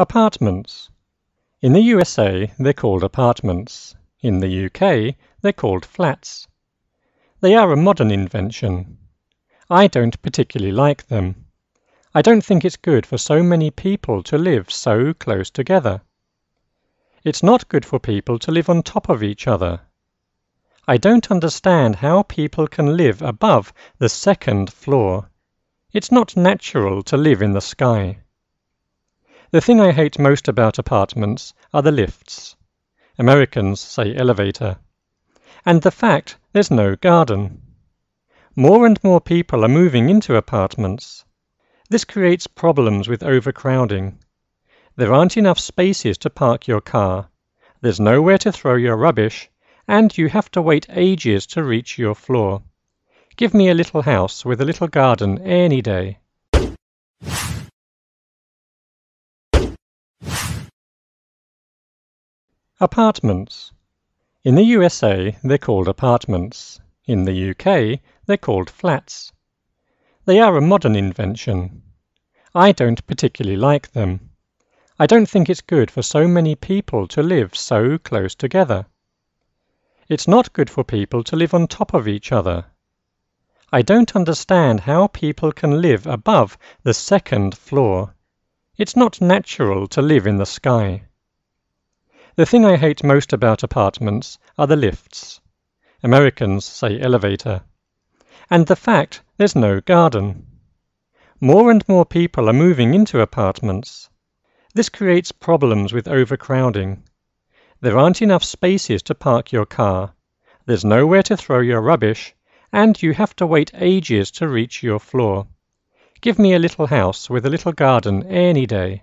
Apartments. In the USA, they're called apartments. In the UK, they're called flats. They are a modern invention. I don't particularly like them. I don't think it's good for so many people to live so close together. It's not good for people to live on top of each other. I don't understand how people can live above the second floor. It's not natural to live in the sky. The thing I hate most about apartments are the lifts. Americans say elevator. And the fact there's no garden. More and more people are moving into apartments. This creates problems with overcrowding. There aren't enough spaces to park your car, there's nowhere to throw your rubbish, and you have to wait ages to reach your floor. Give me a little house with a little garden any day. Apartments. In the USA, they're called apartments. In the UK, they're called flats. They are a modern invention. I don't particularly like them. I don't think it's good for so many people to live so close together. It's not good for people to live on top of each other. I don't understand how people can live above the second floor. It's not natural to live in the sky. The thing I hate most about apartments are the lifts. Americans say elevator. And the fact there's no garden. More and more people are moving into apartments. This creates problems with overcrowding. There aren't enough spaces to park your car, there's nowhere to throw your rubbish, and you have to wait ages to reach your floor. Give me a little house with a little garden any day.